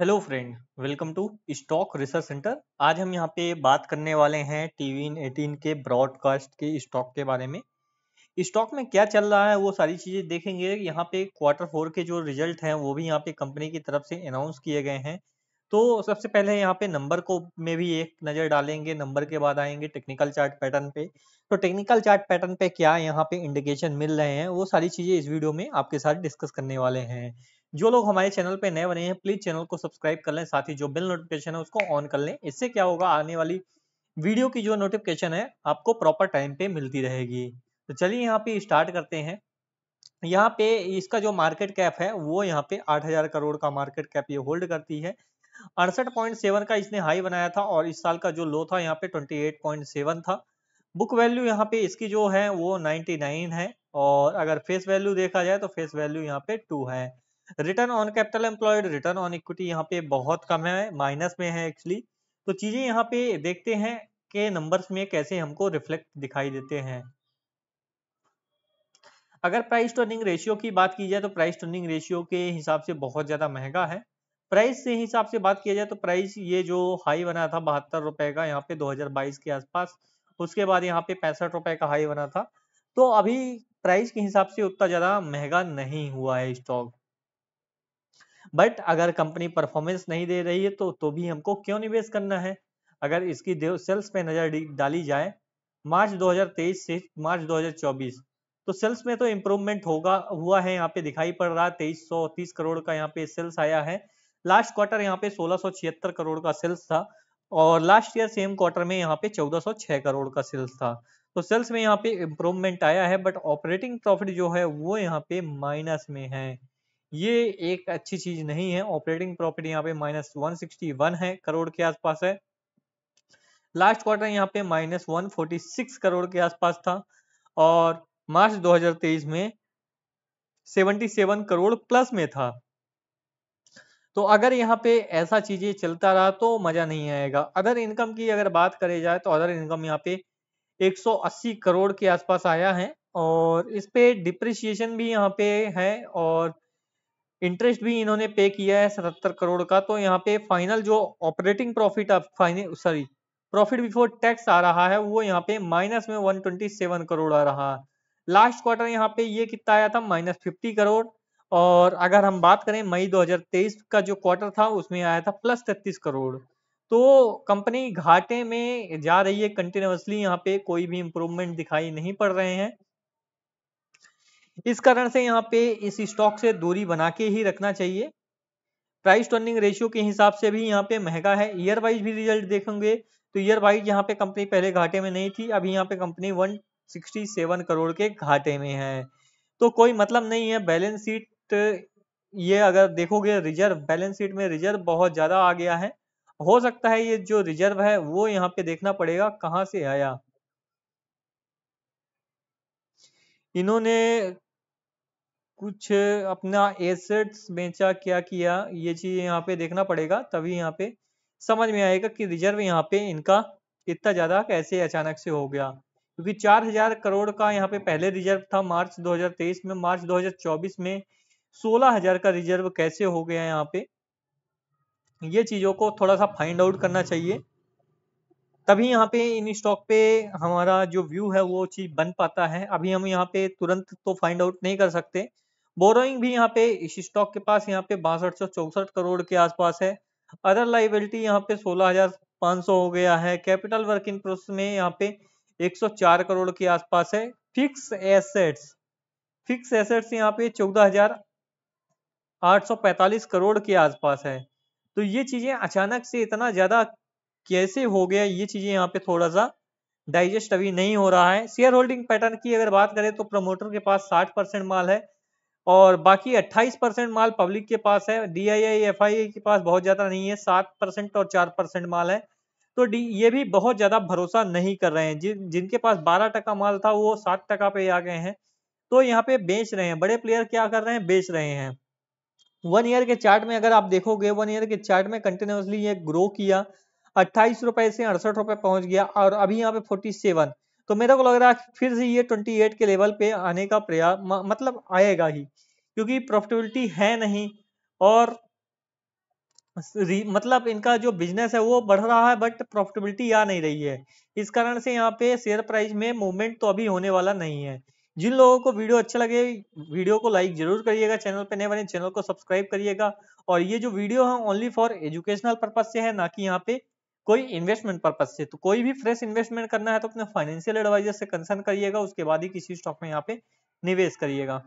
hello friend welcome to stock research centre आज हम यहाँ पे बात करने वाले हैं टीवी इन एटीन के ब्रॉडकास्ट के स्टॉक के बारे में स्टॉक में क्या चल रहा है वो सारी चीज़ें देखेंगे यहाँ पे क्वार्टर फोर के जो रिजल्ट हैं वो भी यहाँ पे कंपनी की तरफ से अनाउंस किए गए हैं तो सबसे पहले यहाँ पे नंबर को में भी एक नज़र डालेंगे नंबर के बाद आएंगे टेक्निकल चार्ट पैटर्न पे तो टेक्निकल चार्ट पैटर्न पे क्या यहाँ पे इंडिकेशन मिल रहे हैं वो सारी चीज़ें इस वीडियो में आपके साथ डिस्कस करने वाले हैं जो लोग हमारे चैनल पे नए बने हैं प्लीज चैनल को सब्सक्राइब कर लें साथ ही जो बिल नोटिफिकेशन है उसको ऑन कर लें इससे क्या होगा आने वाली वीडियो की जो नोटिफिकेशन है आपको प्रॉपर टाइम पे मिलती रहेगी तो चलिए यहाँ पे स्टार्ट करते हैं यहाँ पे इसका जो मार्केट कैप है वो यहाँ पे आठ करोड़ का मार्केट कैप ये होल्ड करती है अड़सठ पॉइंट सेवन का इसने हाई बनाया था और इस साल का जो लो था यहाँ पे ट्वेंटी एट पॉइंट सेवन था बुक वैल्यू यहाँ पे इसकी जो है वो नाइनटी नाइन है और अगर फेस वैल्यू देखा जाए तो फेस वैल्यू यहाँ पे टू है return on capital employed return on equity यहाँ पे बहुत कम है माइनस में है एक्चुअली तो चीजें यहाँ पे देखते हैं के नंबर्स में कैसे हमको रिफ्लेक्ट दिखाई देते हैं अगर प्राइस टर्निंग रेशियो की बात की जाए तो प्राइस टर्निंग रेशियो के हिसाब से बहुत ज्यादा महंगा है प्राइस से हिसाब से बात किया जाए तो प्राइस ये जो हाई बना था बहत्तर रुपए का यहाँ पे 2022 के आसपास उसके बाद यहाँ पे पैंसठ रुपए का हाई बना था तो अभी प्राइस के हिसाब से उतना ज्यादा महंगा नहीं हुआ है स्टॉक बट अगर कंपनी परफॉर्मेंस नहीं दे रही है तो तो भी हमको क्यों निवेश करना है अगर इसकी सेल्स पे नजर डाली जाए मार्च 2023 से मार्च 2024 तो सेल्स में तो इम्प्रूवमेंट होगा हुआ है यहाँ पे दिखाई पड़ रहा है तेईस सौ तीस करोड़ का यहाँ पे सेल्स आया है लास्ट क्वार्टर यहाँ पे सोलह सौ छिहत्तर करोड़ का सेल्स था और लास्ट ईयर सेम क्वार्टर में यहाँ पे चौदह सौ छह करोड़ का सेल्स था तो सेल्स में यहाँ पे इम्प्रूवमेंट आया है बट ऑपरेटिंग प्रॉफिट जो है वो यहाँ पे माइनस में है ये एक अच्छी चीज नहीं है ऑपरेटिंग प्रॉफिट यहाँ पे माइनस वन सिक्सटी वन है करोड़ के आसपास है लास्ट क्वार्टर यहाँ पे माइनस वन सिक्स करोड़ के आसपास था और मार्च दो हजार तेईस में सेवन करोड़ प्लस में था तो अगर यहाँ पे ऐसा चीजें चलता रहा तो मजा नहीं आएगा अदर इनकम की अगर बात करी जाए तो अदर इनकम यहाँ पे 180 करोड़ के आसपास आया है और इस पे डिप्रिशिएशन भी यहाँ पे है और इंटरेस्ट भी इन्होंने पे किया है सतहत्तर करोड़ का तो यहाँ पे फाइनल जो operating profit sorry profit before tax आ रहा है वो यहाँ पे माइनस में वन ट्वेंटी सेवन करोड़ आ रहा लास्ट क्वार्टर यहाँ पे ये कितना आया था माइनस फिफ्टी करोड़ और अगर हम बात करें मई दो का जो क्वार्टर था उसमें आया था प्लस तैतीस करोड़ तो कंपनी घाटे में जा रही है कंटिन्यूसली यहाँ पे कोई भी इम्प्रूवमेंट दिखाई नहीं पड़ रहे हैं इस कारण से यहाँ पे इस स्टॉक से दूरी बना के ही रखना चाहिए प्राइस टर्निंग रेशियो के हिसाब से भी यहाँ पे महंगा है ईयर वाइज भी रिजल्ट देखेंगे तो ईयर वाइज यहाँ पे कंपनी पहले घाटे में नहीं थी अभी यहाँ पे कंपनी 167 करोड़ के घाटे में है तो कोई मतलब नहीं है बैलेंस शीट ये अगर देखोगे रिजर्व बैलेंस शीट में रिजर्व बहुत ज्यादा आ गया है हो सकता है ये जो रिजर्व है वो यहाँ पे देखना पड़ेगा कहाँ से आया इन्होंने कुछ अपना एसेट्स बेचा क्या किया ये चीज यहाँ पे देखना पड़ेगा तभी यहाँ पे समझ में आएगा कि रिजर्व यहाँ पे इनका इतना ज्यादा कैसे अचानक से हो गया क्योंकि चार हजार करोड़ का यहाँ पे पहले रिजर्व था मार्च 2023 में मार्च 2024 में सोलह हजार का रिजर्व कैसे हो गया यहाँ पे ये चीजों को थोड़ा सा फाइंड आउट करना चाहिए तभी यहाँ पे इन स्टॉक पे हमारा जो व्यू है वो चीज बन पाता है अभी हम यहाँ पे तुरंत तो फाइंड आउट नहीं कर सकते बोरोइंग भी यहाँ पे इस स्टॉक के पास यहाँ पे बासठ सौ चौसठ करोड़ के आसपास है अदर लाइबिलिटी यहाँ पे सोलह हजार पांच सौ हो गया है कैपिटल वर्क इन प्रोसेस में यहाँ पे 104 करोड़ के आसपास है फिक्स एसेट्स फिक्स एसेट्स यहाँ पे 14,845 करोड़ के आसपास है तो ये चीजें अचानक से इतना ज्यादा कैसे हो गया ये चीजें यहाँ पे थोड़ा सा डाइजेस्ट अभी नहीं हो रहा है शेयर होल्डिंग पैटर्न की अगर बात करें तो प्रमोटर के पास साठ परसेंट माल है और बाकी 28 परसेंट माल पब्लिक के पास है D I I F I के पास बहुत ज़्यादा नहीं है सात परसेंट और चार परसेंट माल है तो डी ये भी बहुत ज़्यादा भरोसा नहीं कर रहे हैं जिन जिनके पास बारह टका माल था वो सात टका पे आ गए हैं तो यहाँ पे बेच रहे हैं बड़े प्लेयर क्या कर रहे हैं बेच रहे हैं वन ईयर के चार्ट में अगर आप देखोगे वन ईयर के चार्ट में कंटिन्यूसली ये ग्रो किया अट्ठाईस रुपए से अड़सठ रुपए पहुंच गया और अभी यहाँ पे फोर्टी सेवन तो मेरे को लग रहा है फिर से ये 28 के लेवल पे आने का प्रयास मतलब आएगा ही क्योंकि प्रॉफिटेबिलिटी है नहीं और मतलब इनका जो बिजनेस है वो बढ़ रहा है बट प्रॉफिटेबिलिटी आ नहीं रही है इस कारण से यहाँ पे शेयर प्राइस में मूवमेंट तो अभी होने वाला नहीं है जिन लोगों को वीडियो अच्छा लगे वीडियो को लाइक जरूर करिएगा चैनल पे नए बने चैनल को सब्सक्राइब करिएगा और ये जो वीडियो है ओनली फॉर एजुकेशनल पर्पज से है ना कि यहाँ पे कोई इन्वेस्टमेंट पर्पज से तो कोई भी फ्रेश इन्वेस्टमेंट करना है तो अपने फाइनेंशियल एडवाइजर से कंसर्न करिएगा उसके बाद ही किसी स्टॉक में यहाँ पे निवेश करिएगा